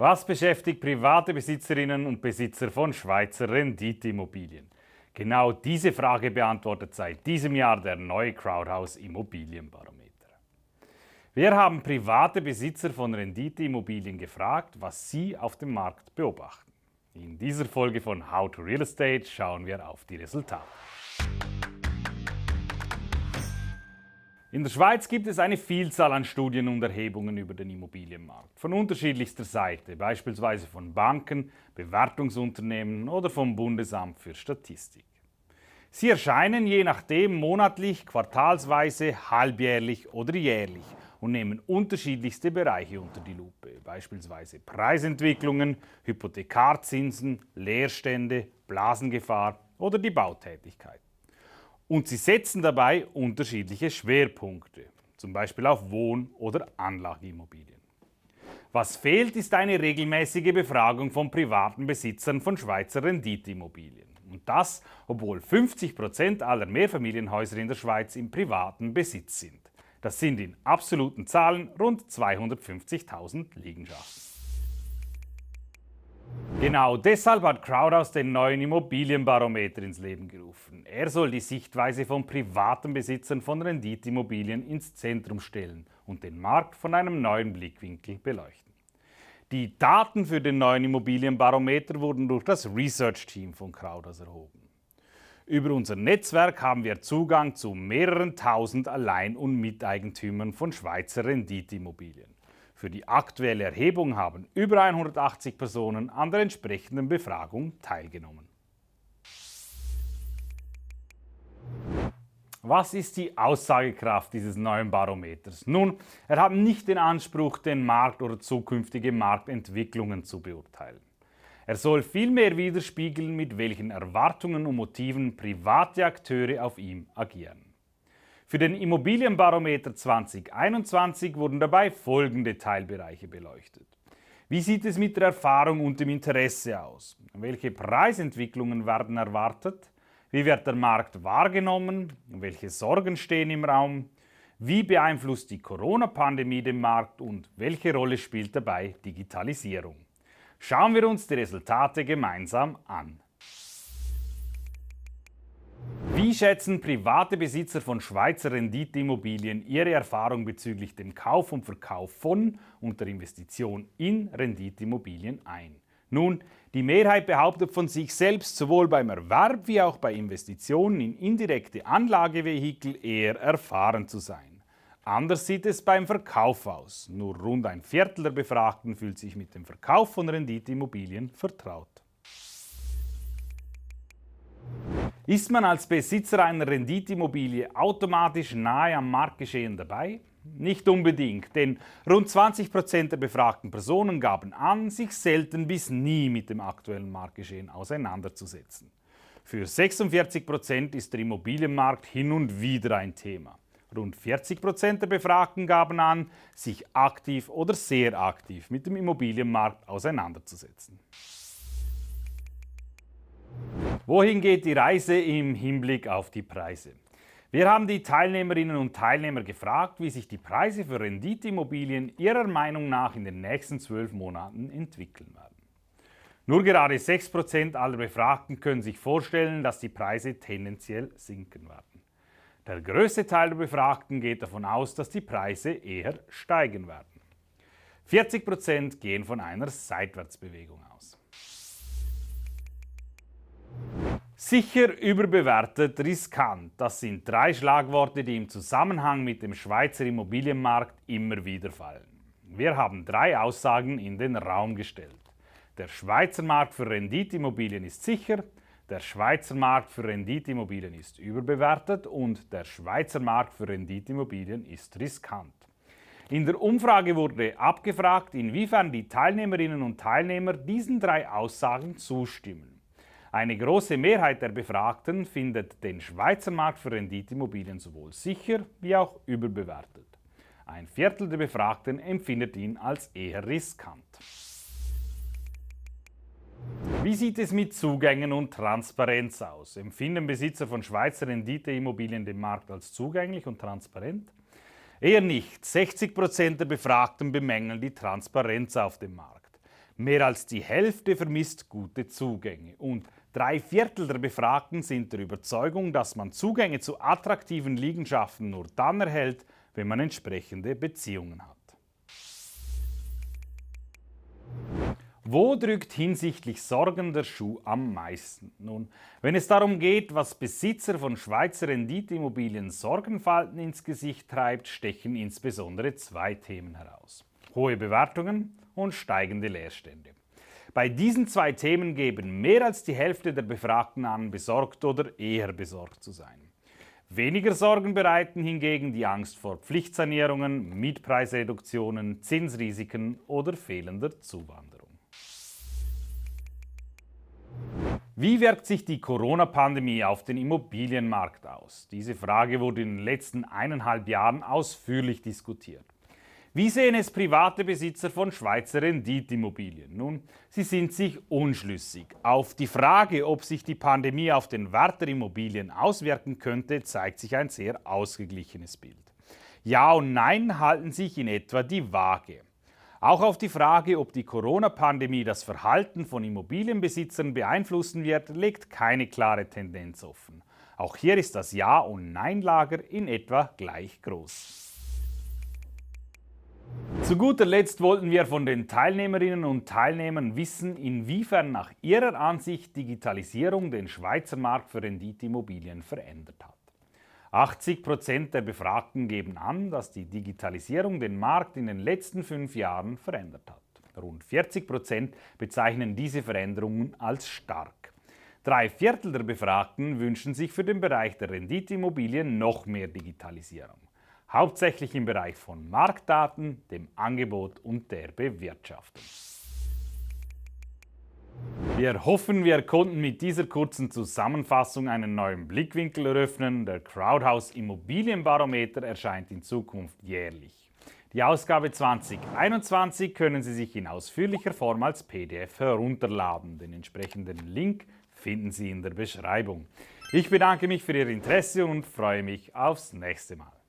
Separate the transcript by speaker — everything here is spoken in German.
Speaker 1: Was beschäftigt private Besitzerinnen und Besitzer von Schweizer Renditeimmobilien? Genau diese Frage beantwortet seit diesem Jahr der neue Crowdhouse Immobilienbarometer. Wir haben private Besitzer von Renditeimmobilien gefragt, was sie auf dem Markt beobachten. In dieser Folge von How to Real Estate schauen wir auf die Resultate. In der Schweiz gibt es eine Vielzahl an Studien und Erhebungen über den Immobilienmarkt, von unterschiedlichster Seite, beispielsweise von Banken, Bewertungsunternehmen oder vom Bundesamt für Statistik. Sie erscheinen je nachdem monatlich, quartalsweise, halbjährlich oder jährlich und nehmen unterschiedlichste Bereiche unter die Lupe, beispielsweise Preisentwicklungen, Hypothekarzinsen, Leerstände, Blasengefahr oder die Bautätigkeit und sie setzen dabei unterschiedliche Schwerpunkte, zum Beispiel auf Wohn- oder Anlageimmobilien. Was fehlt, ist eine regelmäßige Befragung von privaten Besitzern von Schweizer Renditeimmobilien. Und das, obwohl 50% Prozent aller Mehrfamilienhäuser in der Schweiz im privaten Besitz sind. Das sind in absoluten Zahlen rund 250.000 Liegenschaften. Genau deshalb hat Crowdhouse den neuen Immobilienbarometer ins Leben gerufen. Er soll die Sichtweise von privaten Besitzern von Renditeimmobilien ins Zentrum stellen und den Markt von einem neuen Blickwinkel beleuchten. Die Daten für den neuen Immobilienbarometer wurden durch das Research-Team von Crowdhouse erhoben. Über unser Netzwerk haben wir Zugang zu mehreren tausend Allein- und Miteigentümern von Schweizer Renditeimmobilien für die aktuelle Erhebung haben über 180 Personen an der entsprechenden Befragung teilgenommen. Was ist die Aussagekraft dieses neuen Barometers? Nun, er hat nicht den Anspruch, den Markt oder zukünftige Marktentwicklungen zu beurteilen. Er soll vielmehr widerspiegeln, mit welchen Erwartungen und Motiven private Akteure auf ihm agieren. Für den Immobilienbarometer 2021 wurden dabei folgende Teilbereiche beleuchtet. Wie sieht es mit der Erfahrung und dem Interesse aus? Welche Preisentwicklungen werden erwartet? Wie wird der Markt wahrgenommen? Welche Sorgen stehen im Raum? Wie beeinflusst die Corona-Pandemie den Markt und welche Rolle spielt dabei Digitalisierung? Schauen wir uns die Resultate gemeinsam an. Wie schätzen private Besitzer von Schweizer Renditeimmobilien ihre Erfahrung bezüglich dem Kauf und Verkauf von und der Investition in Renditeimmobilien ein? Nun, die Mehrheit behauptet von sich selbst sowohl beim Erwerb wie auch bei Investitionen in indirekte Anlagevehikel eher erfahren zu sein. Anders sieht es beim Verkauf aus. Nur rund ein Viertel der Befragten fühlt sich mit dem Verkauf von Renditeimmobilien vertraut. Ist man als Besitzer einer Renditeimmobilie automatisch nahe am Marktgeschehen dabei? Nicht unbedingt, denn rund 20% Prozent der befragten Personen gaben an, sich selten bis nie mit dem aktuellen Marktgeschehen auseinanderzusetzen. Für 46% Prozent ist der Immobilienmarkt hin und wieder ein Thema. Rund 40% Prozent der Befragten gaben an, sich aktiv oder sehr aktiv mit dem Immobilienmarkt auseinanderzusetzen. Wohin geht die Reise im Hinblick auf die Preise? Wir haben die Teilnehmerinnen und Teilnehmer gefragt, wie sich die Preise für Renditeimmobilien ihrer Meinung nach in den nächsten zwölf Monaten entwickeln werden. Nur gerade 6% aller Befragten können sich vorstellen, dass die Preise tendenziell sinken werden. Der größte Teil der Befragten geht davon aus, dass die Preise eher steigen werden. 40% gehen von einer Seitwärtsbewegung aus. Sicher, überbewertet, riskant. Das sind drei Schlagworte, die im Zusammenhang mit dem Schweizer Immobilienmarkt immer wieder fallen. Wir haben drei Aussagen in den Raum gestellt. Der Schweizer Markt für Renditeimmobilien ist sicher, der Schweizer Markt für Renditeimmobilien ist überbewertet und der Schweizer Markt für Renditeimmobilien ist riskant. In der Umfrage wurde abgefragt, inwiefern die Teilnehmerinnen und Teilnehmer diesen drei Aussagen zustimmen. Eine große Mehrheit der Befragten findet den Schweizer Markt für Renditeimmobilien sowohl sicher wie auch überbewertet. Ein Viertel der Befragten empfindet ihn als eher riskant. Wie sieht es mit Zugängen und Transparenz aus? Empfinden Besitzer von Schweizer Renditeimmobilien den Markt als zugänglich und transparent? Eher nicht. 60% Prozent der Befragten bemängeln die Transparenz auf dem Markt. Mehr als die Hälfte vermisst gute Zugänge und Drei Viertel der Befragten sind der Überzeugung, dass man Zugänge zu attraktiven Liegenschaften nur dann erhält, wenn man entsprechende Beziehungen hat. Wo drückt hinsichtlich Sorgen der Schuh am meisten? Nun, wenn es darum geht, was Besitzer von Schweizer Renditeimmobilien Sorgenfalten ins Gesicht treibt, stechen insbesondere zwei Themen heraus. Hohe Bewertungen und steigende Leerstände. Bei diesen zwei Themen geben mehr als die Hälfte der Befragten an, besorgt oder eher besorgt zu sein. Weniger Sorgen bereiten hingegen die Angst vor Pflichtsanierungen, Mietpreisreduktionen, Zinsrisiken oder fehlender Zuwanderung. Wie wirkt sich die Corona-Pandemie auf den Immobilienmarkt aus? Diese Frage wurde in den letzten eineinhalb Jahren ausführlich diskutiert. Wie sehen es private Besitzer von Schweizer Renditimmobilien? Nun, sie sind sich unschlüssig. Auf die Frage, ob sich die Pandemie auf den Wert der Immobilien auswirken könnte, zeigt sich ein sehr ausgeglichenes Bild. Ja und Nein halten sich in etwa die Waage. Auch auf die Frage, ob die Corona-Pandemie das Verhalten von Immobilienbesitzern beeinflussen wird, legt keine klare Tendenz offen. Auch hier ist das Ja- und Nein-Lager in etwa gleich groß. Zu guter Letzt wollten wir von den Teilnehmerinnen und Teilnehmern wissen, inwiefern nach ihrer Ansicht Digitalisierung den Schweizer Markt für Renditeimmobilien verändert hat. 80 Prozent der Befragten geben an, dass die Digitalisierung den Markt in den letzten fünf Jahren verändert hat. Rund 40 Prozent bezeichnen diese Veränderungen als stark. Drei Viertel der Befragten wünschen sich für den Bereich der Renditeimmobilien noch mehr Digitalisierung hauptsächlich im Bereich von Marktdaten, dem Angebot und der Bewirtschaftung. Wir hoffen, wir konnten mit dieser kurzen Zusammenfassung einen neuen Blickwinkel eröffnen. Der Crowdhouse Immobilienbarometer erscheint in Zukunft jährlich. Die Ausgabe 2021 können Sie sich in ausführlicher Form als PDF herunterladen. Den entsprechenden Link finden Sie in der Beschreibung. Ich bedanke mich für Ihr Interesse und freue mich aufs nächste Mal.